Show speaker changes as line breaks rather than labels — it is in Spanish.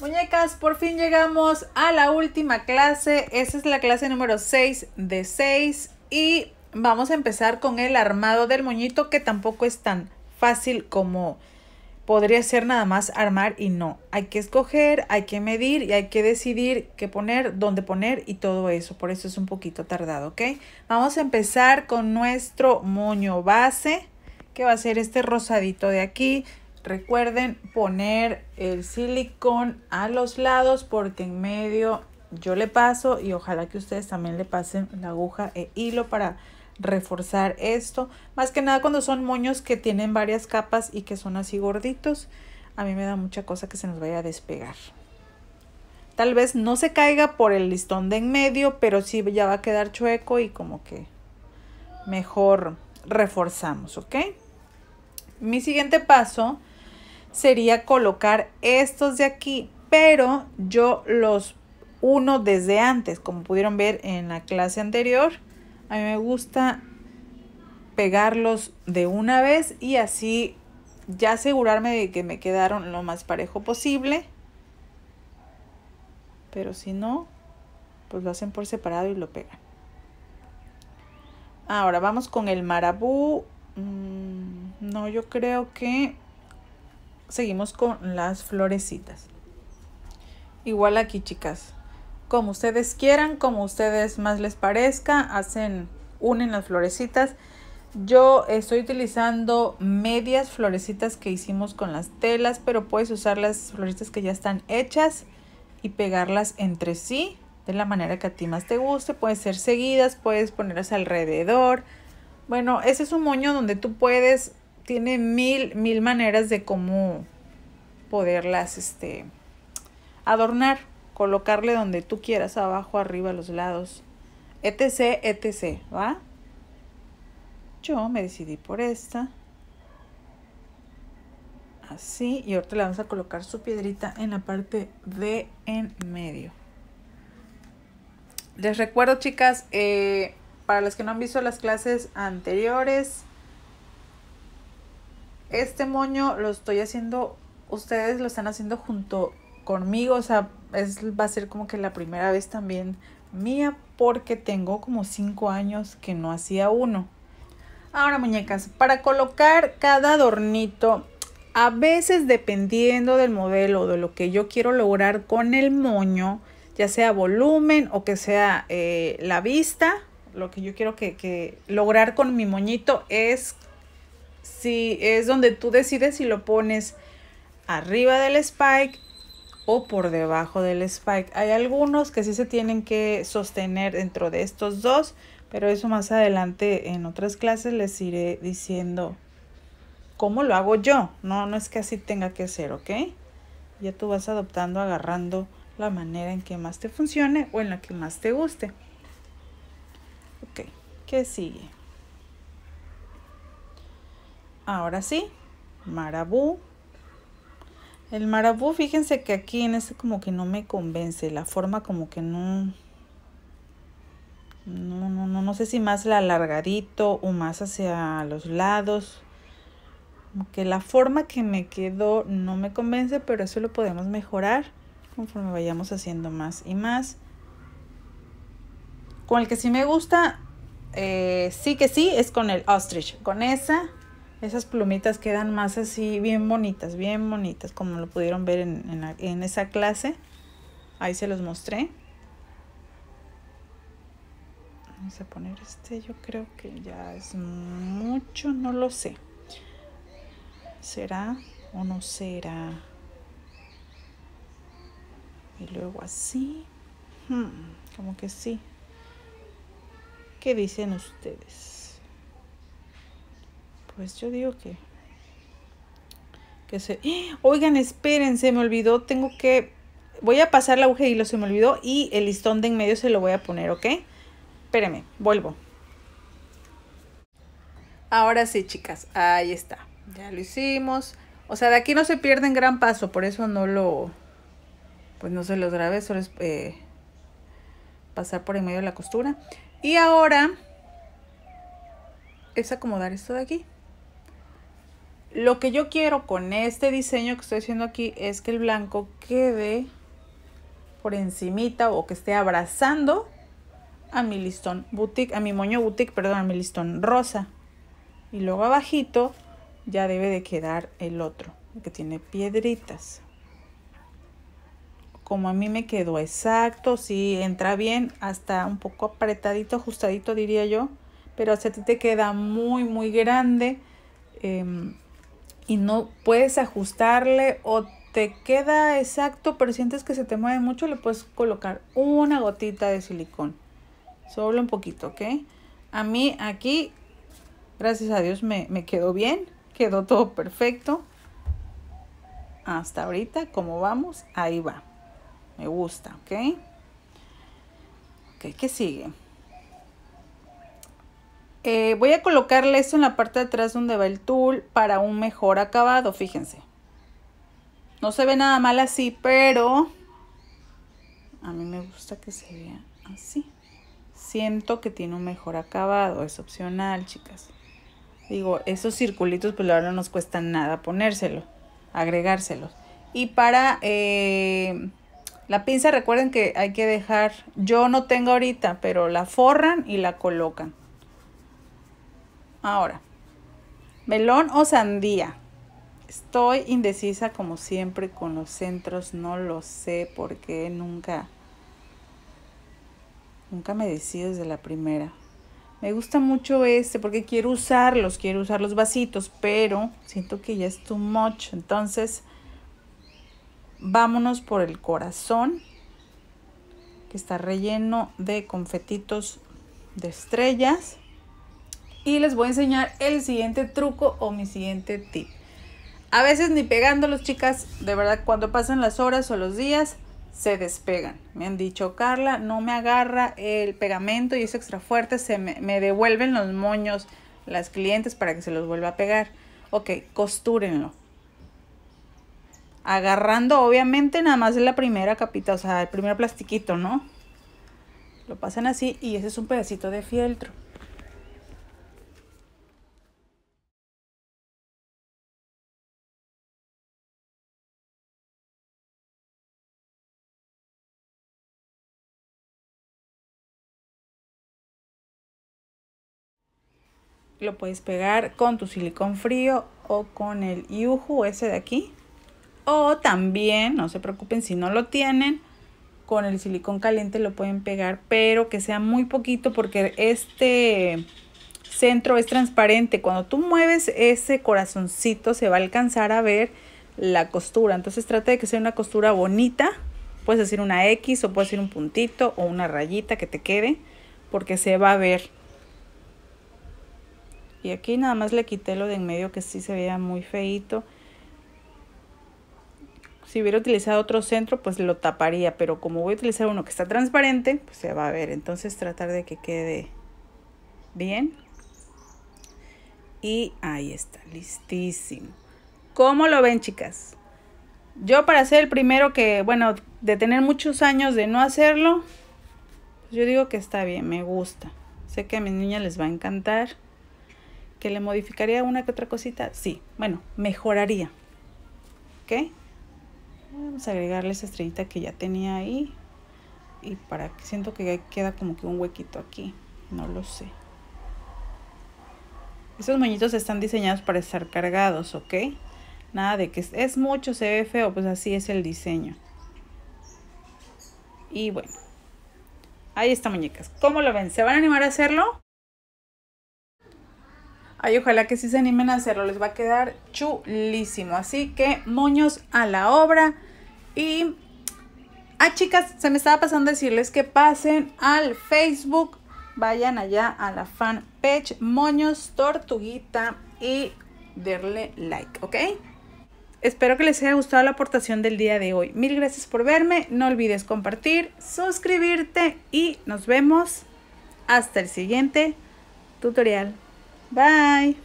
Muñecas, por fin llegamos a la última clase. Esa es la clase número 6 de 6 y vamos a empezar con el armado del moñito que tampoco es tan fácil como podría ser nada más armar y no. Hay que escoger, hay que medir y hay que decidir qué poner, dónde poner y todo eso. Por eso es un poquito tardado, ¿ok? Vamos a empezar con nuestro moño base que va a ser este rosadito de aquí. Recuerden poner el silicón a los lados porque en medio yo le paso y ojalá que ustedes también le pasen la aguja e hilo para reforzar esto. Más que nada cuando son moños que tienen varias capas y que son así gorditos, a mí me da mucha cosa que se nos vaya a despegar. Tal vez no se caiga por el listón de en medio, pero sí ya va a quedar chueco y como que mejor reforzamos, ¿ok? Mi siguiente paso sería colocar estos de aquí, pero yo los uno desde antes, como pudieron ver en la clase anterior. A mí me gusta pegarlos de una vez y así ya asegurarme de que me quedaron lo más parejo posible. Pero si no, pues lo hacen por separado y lo pegan. Ahora vamos con el marabú. Mm, no, yo creo que seguimos con las florecitas. Igual aquí, chicas. Como ustedes quieran, como ustedes más les parezca, hacen, unen las florecitas. Yo estoy utilizando medias florecitas que hicimos con las telas, pero puedes usar las florecitas que ya están hechas y pegarlas entre sí de la manera que a ti más te guste. Puedes ser seguidas, puedes ponerlas alrededor. Bueno, ese es un moño donde tú puedes tiene mil, mil maneras de cómo poderlas este, adornar, colocarle donde tú quieras, abajo, arriba, los lados, etc, etc, ¿va? Yo me decidí por esta. Así, y ahorita le vamos a colocar su piedrita en la parte de en medio. Les recuerdo, chicas, eh, para las que no han visto las clases anteriores, este moño lo estoy haciendo, ustedes lo están haciendo junto conmigo, o sea, va a ser como que la primera vez también mía porque tengo como 5 años que no hacía uno. Ahora muñecas, para colocar cada adornito, a veces dependiendo del modelo, de lo que yo quiero lograr con el moño, ya sea volumen o que sea eh, la vista, lo que yo quiero que, que lograr con mi moñito es si es donde tú decides si lo pones arriba del spike o por debajo del spike. Hay algunos que sí se tienen que sostener dentro de estos dos, pero eso más adelante en otras clases les iré diciendo cómo lo hago yo. No, no es que así tenga que ser, ¿ok? Ya tú vas adoptando, agarrando la manera en que más te funcione o en la que más te guste. Ok, ¿qué sigue? Ahora sí, marabú. El marabú, fíjense que aquí en este como que no me convence. La forma como que no... No, sé si más la alargadito o más hacia los lados. Como que la forma que me quedó no me convence, pero eso lo podemos mejorar conforme vayamos haciendo más y más. Con el que sí me gusta, eh, sí que sí, es con el ostrich. Con esa esas plumitas quedan más así, bien bonitas, bien bonitas, como lo pudieron ver en, esa clase. Ahí se los mostré. Vamos a poner este, yo creo que ya es mucho, no lo sé. ¿Será o no será? Y luego así. Hmm, como que sí. ¿Qué dicen ustedes? pues yo digo que que se ¡Ah! oigan espérense, se me olvidó tengo que voy a pasar el y lo se me olvidó y el listón de en medio se lo voy a poner ok espérenme vuelvo ahora sí chicas ahí está ya lo hicimos o sea de aquí no se pierden gran paso por eso no lo pues no se los grabé solo es eh, pasar por en medio de la costura y ahora es acomodar esto de aquí lo que yo quiero con este diseño que estoy haciendo aquí es que el blanco quede por encimita o que esté abrazando a mi listón boutique, a mi moño boutique, perdón, a mi listón rosa. Y luego abajito ya debe de quedar el otro, que tiene piedritas. Como a mí me quedó exacto, si entra bien, hasta un poco apretadito, ajustadito diría yo. Pero a ti te queda muy, muy grande. Em, y no puedes ajustarle o te queda exacto, pero sientes que se te mueve mucho, le puedes colocar una gotita de silicón. Solo un poquito, ¿ok? A mí aquí, gracias a Dios, me, quedó bien. Quedó todo perfecto. Hasta ahorita, como vamos, ahí va. Me gusta, ¿ok? Ok, ¿qué sigue? Eh, voy a colocarle esto en la parte de atrás donde va el tool para un mejor acabado, fíjense. No se ve nada mal así, pero a mí me gusta que se vea así. Siento que tiene un mejor acabado, es opcional, chicas. Digo, esos circulitos pues ahora no nos cuesta nada ponérselo, agregárselos. Y para eh, la pinza recuerden que hay que dejar, yo no tengo ahorita, pero la forran y la colocan. Ahora, melón o sandía. Estoy indecisa como siempre con los centros, no lo sé porque nunca nunca me decido desde la primera. Me gusta mucho este porque quiero usarlos, quiero usar los vasitos, pero siento que ya es too much, entonces vámonos por el corazón que está relleno de confetitos de estrellas y les voy a enseñar el siguiente truco o mi siguiente tip. A veces ni pegándolos, chicas, de verdad, cuando pasan las horas o los días, se despegan. Me han dicho, Carla, no me agarra el pegamento y es extra fuerte, se me, me devuelven los moños las clientes para que se los vuelva a pegar. Ok, costúrenlo. Agarrando, obviamente, nada más la primera capita, o sea, el primer plastiquito, ¿no? Lo pasan así y ese es un pedacito de fieltro. lo puedes pegar con tu silicón frío o con el yuju ese de aquí. O también, no se preocupen si no lo tienen, con el silicón caliente lo pueden pegar, pero que sea muy poquito porque este centro es transparente. Cuando tú mueves ese corazoncito se va a alcanzar a ver la costura. Entonces trata de que sea una costura bonita. Puedes hacer una X o puedes hacer un puntito o una rayita que te quede porque se va a ver y aquí nada más le quité lo de en medio que sí se veía muy feito si hubiera utilizado otro centro pues lo taparía pero como voy a utilizar uno que está transparente pues se va a ver entonces tratar de que quede bien y ahí está listísimo ¿cómo lo ven chicas? yo para ser el primero que bueno de tener muchos años de no hacerlo pues yo digo que está bien me gusta sé que a mis niñas les va a encantar ¿Que le modificaría una que otra cosita? Sí, bueno, mejoraría. ¿Ok? Vamos a agregarle esa estrellita que ya tenía ahí. Y para que siento que queda como que un huequito aquí. No lo sé. Estos muñitos están diseñados para estar cargados, ¿ok? Nada de que es, mucho, se ve feo, pues así es el diseño. Y bueno, ahí está muñecas. ¿Cómo lo ven? ¿Se van a animar a hacerlo? Ay, ojalá que sí se animen a hacerlo, les va a quedar chulísimo. Así que moños a la obra. Y, ah, chicas, se me estaba pasando decirles que pasen al Facebook, vayan allá a la fanpage Moños Tortuguita y darle like, ¿ok? Espero que les haya gustado la aportación del día de hoy. Mil gracias por verme. No olvides compartir, suscribirte y nos vemos hasta el siguiente tutorial. Bye.